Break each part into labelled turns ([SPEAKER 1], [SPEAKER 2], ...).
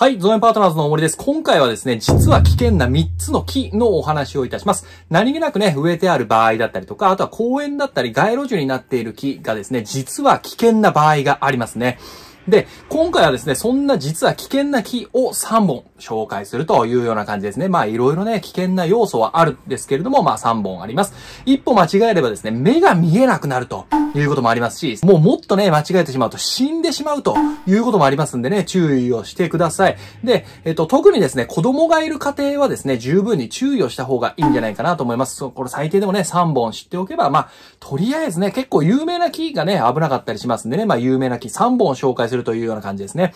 [SPEAKER 1] はい、ゾエンパートナーズの森です。今回はですね、実は危険な3つの木のお話をいたします。何気なくね、植えてある場合だったりとか、あとは公園だったり街路樹になっている木がですね、実は危険な場合がありますね。で、今回はですね、そんな実は危険な木を3本紹介するというような感じですね。まあいろいろね、危険な要素はあるんですけれども、まあ3本あります。一歩間違えればですね、目が見えなくなるということもありますし、もうもっとね、間違えてしまうと死んでしまうということもありますんでね、注意をしてください。で、えっと、特にですね、子供がいる家庭はですね、十分に注意をした方がいいんじゃないかなと思います。そこれ最低でもね、3本知っておけば、まあ、とりあえずね、結構有名な木がね、危なかったりしますんでね、まあ有名な木3本紹介するというような感じですね。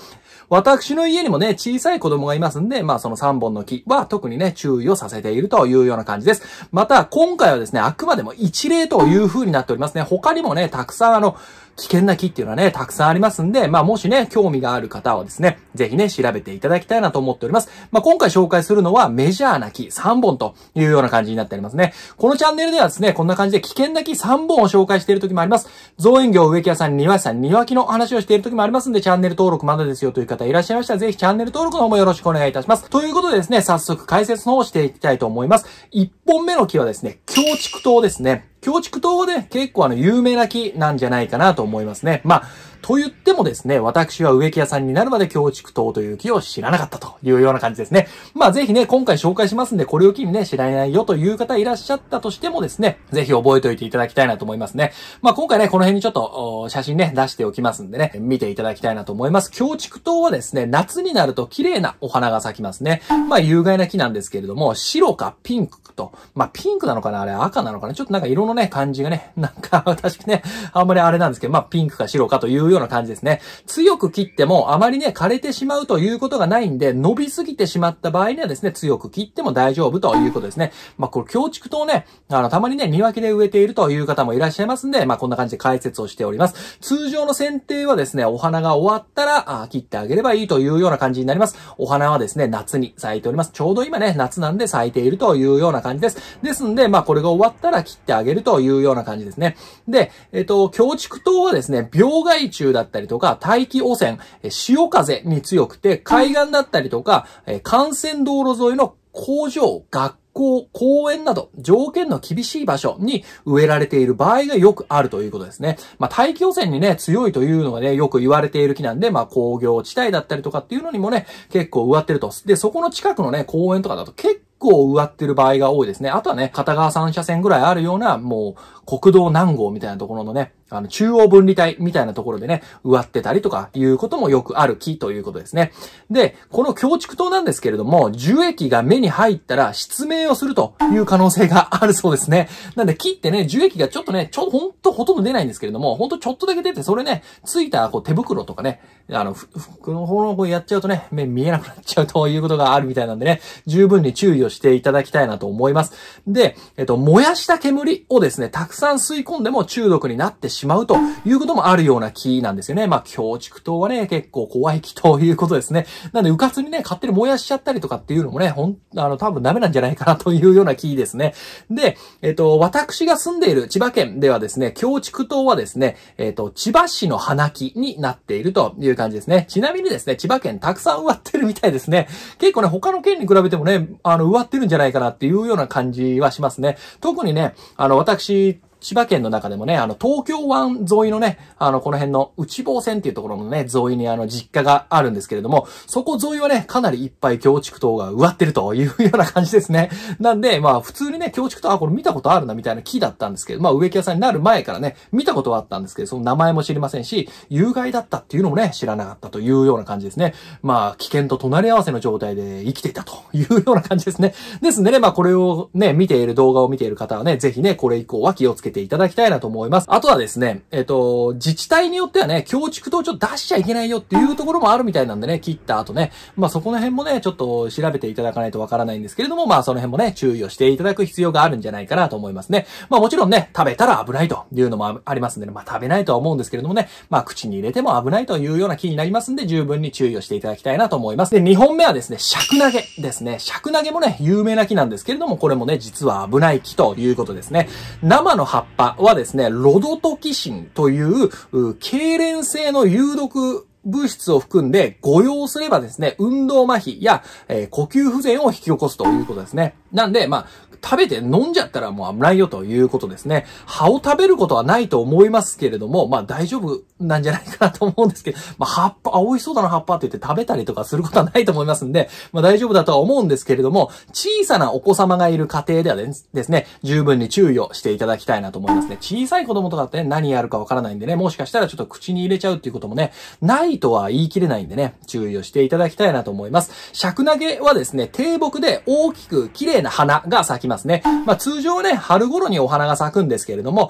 [SPEAKER 1] 私の家にもね、小さい子供がいますんで、まあその3本の木は特にね、注意をさせているというような感じです。また、今回はですね、あくまでも一例という風になっておりますね。他にもね、たくさんあの、危険な木っていうのはね、たくさんありますんで、まあもしね、興味がある方はですね、ぜひね、調べていただきたいなと思っております。まあ、今回紹介するのはメジャーな木3本というような感じになっておりますね。このチャンネルではですね、こんな感じで危険な木3本を紹介している時もあります。造園業植木屋さん、庭師さん、庭木の話をしている時もありますんで、チャンネル登録まだですよという方いらっしゃいましたら、ぜひチャンネル登録の方もよろしくお願いいたします。ということでですね、早速解説の方をしていきたいと思います。1本目の木はですね、強竹刀ですね。強竹刀で結構あの有名な木なんじゃないかなと思いますね。まあ、と言ってもですね、私は植木屋さんになるまで強竹糖という木を知らなかったというような感じですね。まあぜひね、今回紹介しますんで、これを機にね、知らないよという方いらっしゃったとしてもですね、ぜひ覚えておいていただきたいなと思いますね。まあ今回ね、この辺にちょっと写真ね、出しておきますんでね、見ていただきたいなと思います。強竹糖はですね、夏になると綺麗なお花が咲きますね。まあ有害な木なんですけれども、白かピンクと、まあピンクなのかなあれ赤なのかなちょっとなんか色のね、感じがね、なんか私ね、あんまりあれなんですけど、まあピンクか白かというような感じですね。強く切ってもあまりね、枯れてしまうということがないんで、伸びすぎてしまった場合にはですね、強く切っても大丈夫ということですね。まあ、これ、強竹とね、あの、たまにね、庭木で植えているという方もいらっしゃいますんで、まあ、こんな感じで解説をしております。通常の剪定はですね、お花が終わったら、あ切ってあげればいいというような感じになります。お花はですね、夏に咲いております。ちょうど今ね、夏なんで咲いているというような感じです。ですんで、まあ、これが終わったら切ってあげるというような感じですね。で、えっと、強竹糖はですね、病害虫臭だったりとか、大気汚染、潮風に強くて、海岸だったりとか、幹線道路沿いの工場、学校、公園など、条件の厳しい場所に植えられている場合がよくあるということですね。まあ、大気汚染にね、強いというのがね、よく言われている木なんで、まあ、工業地帯だったりとかっていうのにもね、結構植わってると。で、そこの近くのね、公園とかだと結構構植わってる場合が多いですね。あとはね、片側3車線ぐらいあるような、もう、国道何号みたいなところのね、あの、中央分離帯みたいなところでね、植わってたりとかいうこともよくある木ということですね。で、この強竹糖なんですけれども、樹液が目に入ったら失明をするという可能性があるそうですね。なんで木ってね、樹液がちょっとね、ちょ、ほんとほとんど出ないんですけれども、ほんとちょっとだけ出て、それね、ついたこう手袋とかね、あの、服の方のこうやっちゃうとね、目見えなくなっちゃうということがあるみたいなんでね、十分に注意をしていただきたいなと思います。で、えっと、燃やした煙をですね、たくさん吸い込んでも中毒になってしまうということもあるような気なんですよね。まあ、強畜糖はね、結構怖い気ということですね。なんで、うかつにね、勝手に燃やしちゃったりとかっていうのもね、ほん、あの、多分ダメなんじゃないかなというような気ですね。で、えっと、私が住んでいる千葉県ではですね、強畜糖はですね、えっと、千葉市の花木になっているという感じですね。ちなみにですね、千葉県たくさん植わってるみたいですね。結構ね、他の県に比べてもね、あの、植わってるんじゃないかなっていうような感じはしますね。特にね、あの、私、千葉県の中でもね、あの、東京湾沿いのね、あの、この辺の内房線っていうところのね、沿いにあの、実家があるんですけれども、そこ沿いはね、かなりいっぱい強築塔が植わってるというような感じですね。なんで、まあ、普通にね、強築塔、あ、これ見たことあるな、みたいな木だったんですけど、まあ、植木屋さんになる前からね、見たことはあったんですけど、その名前も知りませんし、有害だったっていうのもね、知らなかったというような感じですね。まあ、危険と隣り合わせの状態で生きていたというような感じですね。ですんでね、まあ、これをね、見ている動画を見ている方はね、ぜひね、これ以降は気をつけてていただきたいなと思います。あとはですね、えっと、自治体によってはね、強築とちょっと出しちゃいけないよっていうところもあるみたいなんでね、切った後ね、まあそこら辺もね、ちょっと調べていただかないとわからないんですけれども、まあその辺もね、注意をしていただく必要があるんじゃないかなと思いますね。まあもちろんね、食べたら危ないというのもありますんでね、まあ食べないとは思うんですけれどもね、まあ口に入れても危ないというような気になりますんで、十分に注意をしていただきたいなと思います。で、2本目はですね、尺投げですね。尺投げもね、有名な木なんですけれども、これもね、実は危ない木ということですね。生の葉っぱはですね、ロドトキシンという、痙攣性の有毒物質を含んで誤用すればですね、運動麻痺や、えー、呼吸不全を引き起こすということですね。なんで、まあ、食べて飲んじゃったらもう危ないよということですね。葉を食べることはないと思いますけれども、まあ大丈夫なんじゃないかなと思うんですけど、まあ葉っぱ、青いそうだな葉っぱって言って食べたりとかすることはないと思いますんで、まあ大丈夫だとは思うんですけれども、小さなお子様がいる家庭ではですね、十分に注意をしていただきたいなと思いますね。小さい子供とかってね、何やるかわからないんでね、もしかしたらちょっと口に入れちゃうっていうこともね、ないいとは言い切れないんでね、注意をしていただきたいなと思います。尺投げはですね、低木で大きく綺麗な花が咲きますね。まあ通常ね、春頃にお花が咲くんですけれども、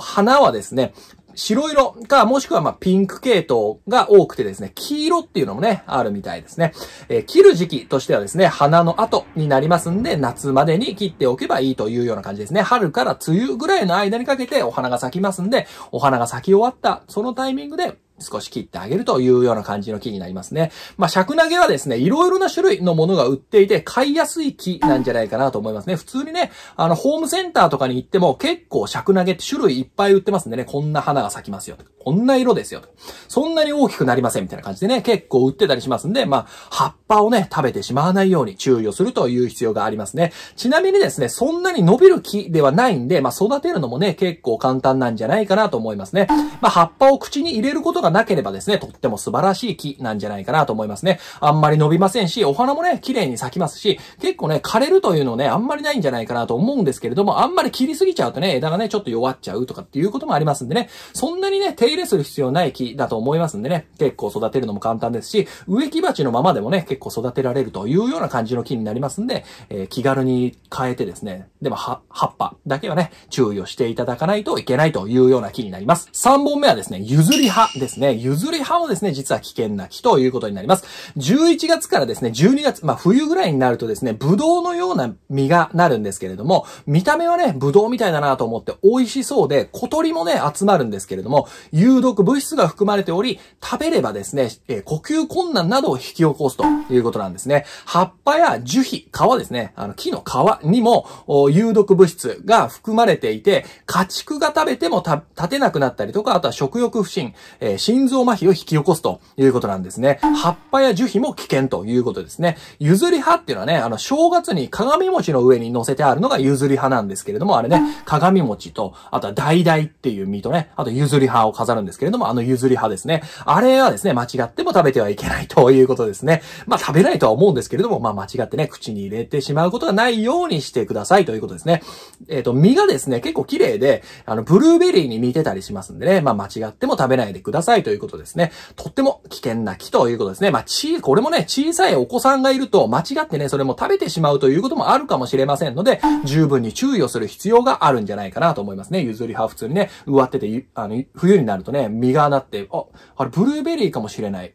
[SPEAKER 1] 花はですね、白色か、もしくはまピンク系統が多くてですね、黄色っていうのもね、あるみたいですね。えー、切る時期としてはですね、花の後になりますんで、夏までに切っておけばいいというような感じですね。春から梅雨ぐらいの間にかけてお花が咲きますんで、お花が咲き終わった、そのタイミングで、少し切ってあげるというような感じの木になりますね。まあ、尺投げはですね、いろいろな種類のものが売っていて、買いやすい木なんじゃないかなと思いますね。普通にね、あの、ホームセンターとかに行っても結構尺投げって種類いっぱい売ってますんでね、こんな花が咲きますよこんな色ですよとそんなに大きくなりませんみたいな感じでね、結構売ってたりしますんで、まあ、葉っぱをね、食べてしまわないように注意をするという必要がありますね。ちなみにですね、そんなに伸びる木ではないんで、まあ、育てるのもね、結構簡単なんじゃないかなと思いますね。まあ、葉っぱを口に入れることががなければですね、とっても素晴らしい木なんじゃないかなと思いますね。あんまり伸びませんし、お花もね、綺麗に咲きますし、結構ね、枯れるというのね、あんまりないんじゃないかなと思うんですけれども、あんまり切りすぎちゃうとね、枝がね、ちょっと弱っちゃうとかっていうこともありますんでね、そんなにね、手入れする必要ない木だと思いますんでね、結構育てるのも簡単ですし、植木鉢のままでもね、結構育てられるというような感じの木になりますんで、えー、気軽に変えてですね、でも、葉っぱだけはね、注意をしていただかないといけないというような木になります。3本目はですね、譲り葉ですね。ですね、譲り葉もですね、実は危険な木ということになります。11月からですね、12月、まあ冬ぐらいになるとですね、ブドウのような実がなるんですけれども、見た目はね、ブドウみたいだなと思って美味しそうで、小鳥もね、集まるんですけれども、有毒物質が含まれており、食べればですね、えー、呼吸困難などを引き起こすということなんですね。葉っぱや樹皮、皮ですね、あの木の皮にも有毒物質が含まれていて、家畜が食べても立てなくなったりとか、あとは食欲不振、えー心臓麻痺を引き起こすということなんですね。葉っぱや樹皮も危険ということですね。ゆずり葉っていうのはね、あの、正月に鏡餅の上に乗せてあるのがゆずり葉なんですけれども、あれね、鏡餅と、あとは大々っていう実とね、あとゆずり葉を飾るんですけれども、あのゆずり葉ですね。あれはですね、間違っても食べてはいけないということですね。まあ食べないとは思うんですけれども、まあ間違ってね、口に入れてしまうことがないようにしてくださいということですね。えっ、ー、と、実がですね、結構綺麗で、あの、ブルーベリーに似てたりしますんでね、まあ間違っても食べないでくださいないということですね。とっても危険な木ということですね。まあ、ち、これもね、小さいお子さんがいると間違ってね、それも食べてしまうということもあるかもしれませんので、十分に注意をする必要があるんじゃないかなと思いますね。ゆずり葉普通にね、植わってて、あの、冬になるとね、実がなって、あ、あれブルーベリーかもしれない。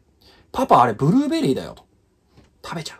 [SPEAKER 1] パパあれブルーベリーだよと。食べちゃう。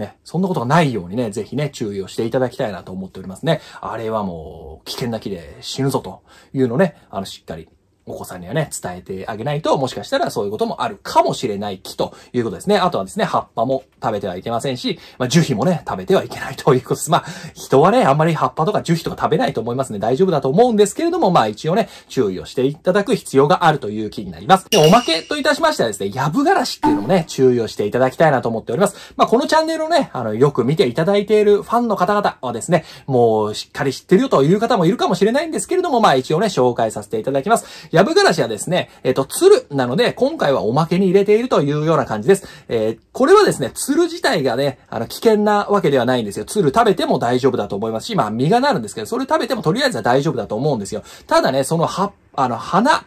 [SPEAKER 1] ね、そんなことがないようにね、ぜひね、注意をしていただきたいなと思っておりますね。あれはもう、危険な木で死ぬぞというのね、あの、しっかりお子さんにはね、伝えてあげないと、もしかしたらそういうこともあるかもしれない木ということですね。あとはですね、葉っぱも食べてはいけませんし、まあ、樹皮もね、食べてはいけないということです。まあ、人はね、あんまり葉っぱとか樹皮とか食べないと思いますね。大丈夫だと思うんですけれども、まあ一応ね、注意をしていただく必要があるという木になります。で、おまけといたしましてはですね、ヤブガラシっていうのもね、注意をしていただきたいなと思っております。まあ、このチャンネルをね、あの、よく見ていただいているファンの方々はですね、もうしっかり知ってるよという方もいるかもしれないんですけれども、まあ一応ね、紹介させていただきます。ヤブガラシはですね、えっ、ー、と、鶴なので、今回はおまけに入れているというような感じです。えー、これはですね、鶴自体がね、あの、危険なわけではないんですよ。鶴食べても大丈夫だと思いますし、まあ、実がなるんですけど、それ食べてもとりあえずは大丈夫だと思うんですよ。ただね、その葉あの、花、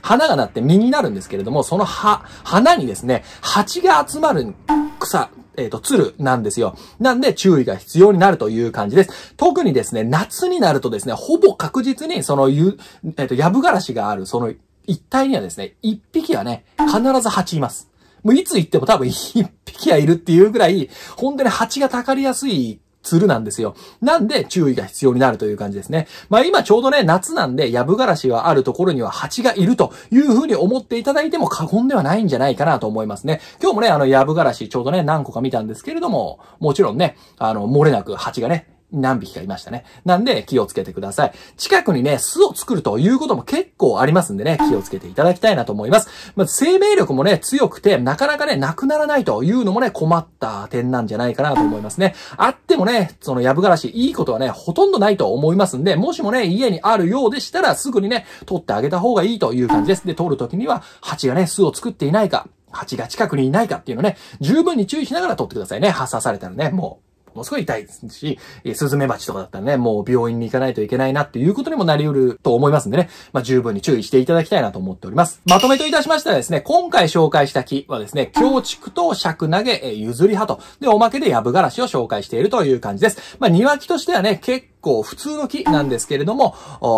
[SPEAKER 1] 花がなって実になるんですけれども、その葉、花にですね、蜂が集まる草えっ、ー、と、つるなんですよ。なんで注意が必要になるという感じです。特にですね、夏になるとですね、ほぼ確実にそのゆ、えっ、ー、と、ヤブガラシがあるその一帯にはですね、一匹はね、必ず蜂います。もういつ行っても多分一匹はいるっていうぐらい、本当に蜂がたかりやすいつるなんですよ。なんで注意が必要になるという感じですね。まあ今ちょうどね、夏なんで、ヤブガラシがあるところには蜂がいるというふうに思っていただいても過言ではないんじゃないかなと思いますね。今日もね、あの、ヤブガラシちょうどね、何個か見たんですけれども、もちろんね、あの、漏れなく蜂がね、何匹かいましたね。なんで気をつけてください。近くにね、巣を作るということも結構ありますんでね、気をつけていただきたいなと思います。まず生命力もね、強くて、なかなかね、なくならないというのもね、困った点なんじゃないかなと思いますね。あってもね、そのヤブガラシ、いいことはね、ほとんどないと思いますんで、もしもね、家にあるようでしたら、すぐにね、取ってあげた方がいいという感じです。で、取るときには、蜂がね、巣を作っていないか、蜂が近くにいないかっていうのね、十分に注意しながら取ってくださいね。発射されたらね、もうもうすごい痛いですし、スズメバチとかだったらね、もう病院に行かないといけないなっていうことにもなり得ると思いますんでね、まあ、十分に注意していただきたいなと思っております。まとめといたしましてはですね、今回紹介した木はですね、強竹と尺投げ、え譲り葉と、で、おまけでヤブガラシを紹介しているという感じです。まあ、庭木としてはね、結構普通の木なんですけれども、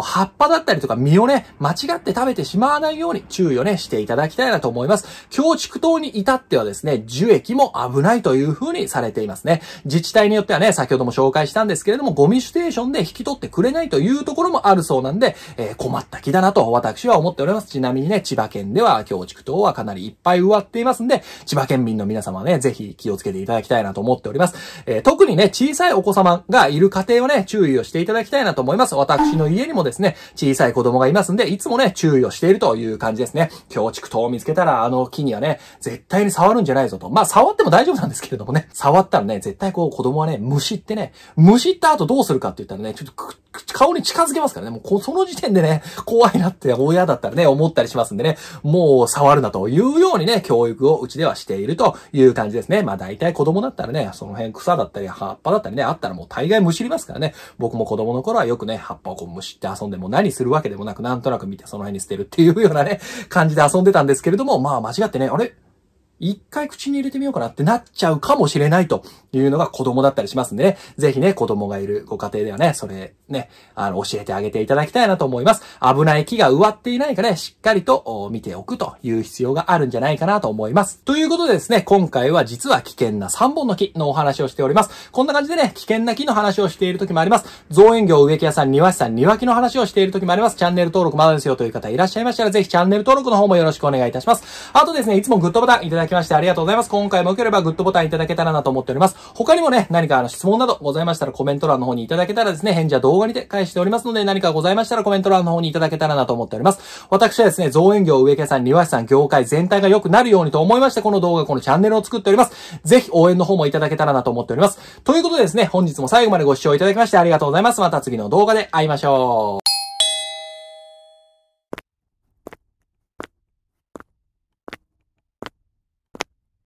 [SPEAKER 1] 葉っぱだったりとか実をね、間違って食べてしまわないように注意をね、していただきたいなと思います。強畜島に至ってはですね、樹液も危ないという風にされていますね。自治体によってはね、先ほども紹介したんですけれども、ゴミステーションで引き取ってくれないというところもあるそうなんで、えー、困った木だなと私は思っております。ちなみにね、千葉県では強畜島はかなりいっぱい植わっていますんで、千葉県民の皆様はね、ぜひ気をつけていただきたいなと思っております。えー、特にね、小さいお子様がいる家庭はね、注意意をしていただきたいなと思います。私の家にもですね、小さい子供がいますんで、いつもね、注意をしているという感じですね。強竹等を見つけたら、あの木にはね、絶対に触るんじゃないぞと。まあ、触っても大丈夫なんですけれどもね、触ったらね、絶対こう子供はね、虫ってね、虫った後どうするかって言ったらね、ちょっと顔に近づけますからね、もうその時点でね、怖いなって親だったらね、思ったりしますんでね、もう触るなというようにね、教育をうちではしているという感じですね。まあ大体子供だったらね、その辺草だったり葉っぱだったりね、あったらもう大概むしりますからね、僕も子供の頃はよくね、葉っぱをこう蒸して遊んでも何するわけでもなく、なんとなく見てその辺に捨てるっていうようなね、感じで遊んでたんですけれども、まあ間違ってね、あれ一回口に入れてみようかなってなっちゃうかもしれないというのが子供だったりしますんでね。ぜひね、子供がいるご家庭ではね、それね、あの、教えてあげていただきたいなと思います。危ない木が植わっていないかね、しっかりと見ておくという必要があるんじゃないかなと思います。ということでですね、今回は実は危険な3本の木のお話をしております。こんな感じでね、危険な木の話をしている時もあります。造園業植木屋さん、庭師さん、庭木の話をしている時もあります。チャンネル登録まだですよという方いらっしゃいましたら、ぜひチャンネル登録の方もよろしくお願いいたします。あとですね、いつもグッドボタンいただききましてありがとうございます。今回も良ければグッドボタンいただけたらなと思っております。他にもね、何かあの質問などございましたらコメント欄の方にいただけたらですね、返事は動画にて返しておりますので、何かございましたらコメント欄の方にいただけたらなと思っております。私はですね、造園業、植木屋さん、庭師さん、業界全体が良くなるようにと思いまして、この動画、このチャンネルを作っております。ぜひ応援の方もいただけたらなと思っております。ということでですね、本日も最後までご視聴いただきましてありがとうございます。また次の動画で会いましょう。